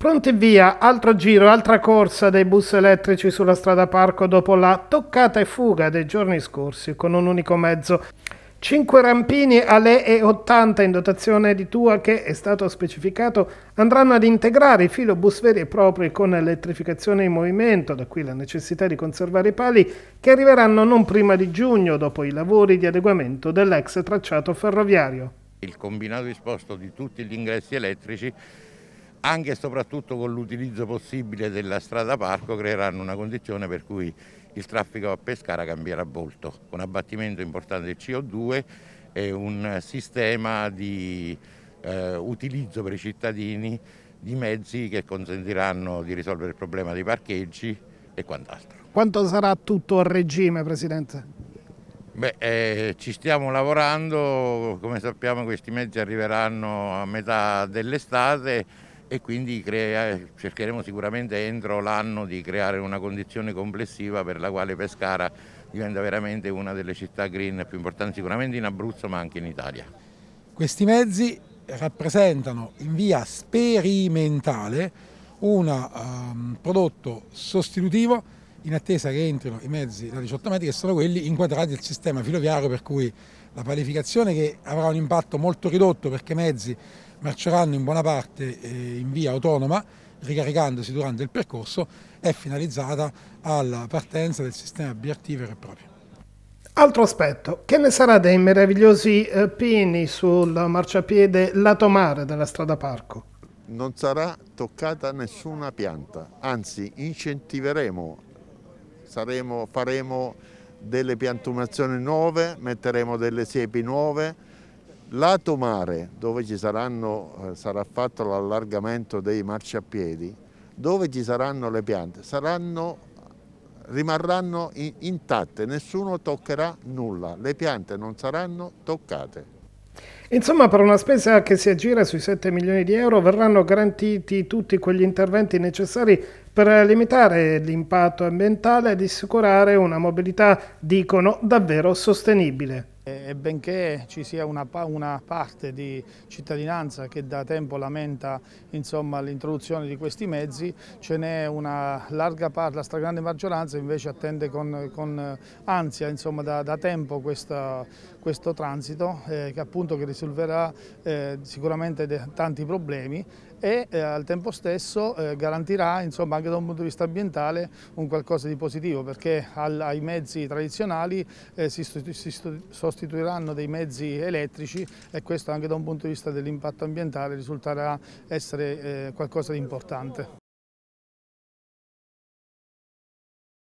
Pronti via, altro giro, altra corsa dei bus elettrici sulla strada parco dopo la toccata e fuga dei giorni scorsi con un unico mezzo. 5 rampini alle E80 in dotazione di tua che, è stato specificato, andranno ad integrare i filo bus veri e propri con elettrificazione in movimento, da qui la necessità di conservare i pali che arriveranno non prima di giugno dopo i lavori di adeguamento dell'ex tracciato ferroviario. Il combinato disposto di tutti gli ingressi elettrici anche e soprattutto con l'utilizzo possibile della strada parco creeranno una condizione per cui il traffico a Pescara cambierà molto, un abbattimento importante del CO2 e un sistema di eh, utilizzo per i cittadini di mezzi che consentiranno di risolvere il problema dei parcheggi e quant'altro. Quanto sarà tutto a regime, Presidente? Beh, eh, ci stiamo lavorando, come sappiamo questi mezzi arriveranno a metà dell'estate e quindi crea, cercheremo sicuramente entro l'anno di creare una condizione complessiva per la quale Pescara diventa veramente una delle città green più importanti sicuramente in Abruzzo ma anche in Italia. Questi mezzi rappresentano in via sperimentale un um, ehm, prodotto sostitutivo in attesa che entrino i mezzi da 18 metri che sono quelli inquadrati nel sistema filoviario per cui la palificazione che avrà un impatto molto ridotto perché i mezzi marceranno in buona parte eh, in via autonoma ricaricandosi durante il percorso è finalizzata alla partenza del sistema BRT vero e proprio. Altro aspetto, che ne sarà dei meravigliosi eh, pini sul marciapiede lato mare della strada parco? Non sarà toccata nessuna pianta, anzi incentiveremo Saremo, faremo delle piantumazioni nuove, metteremo delle siepi nuove. Lato mare, dove saranno, eh, sarà fatto l'allargamento dei marciapiedi, dove ci saranno le piante, saranno, rimarranno intatte, nessuno toccherà nulla, le piante non saranno toccate. Insomma, per una spesa che si aggira sui 7 milioni di euro verranno garantiti tutti quegli interventi necessari per limitare l'impatto ambientale ed assicurare una mobilità, dicono, davvero sostenibile e benché ci sia una, una parte di cittadinanza che da tempo lamenta l'introduzione di questi mezzi, ce n'è una larga parte, la stragrande maggioranza invece attende con, con ansia insomma, da, da, tempo questa, questo transito eh, che appunto che risolverà eh, sicuramente tanti problemi e eh, al tempo stesso eh, garantirà insomma, anche da un punto di vista ambientale un qualcosa di positivo perché al, ai mezzi tradizionali eh, si, si sostituirà usufruiranno dei mezzi elettrici e questo anche da un punto di vista dell'impatto ambientale risulterà essere eh, qualcosa di importante.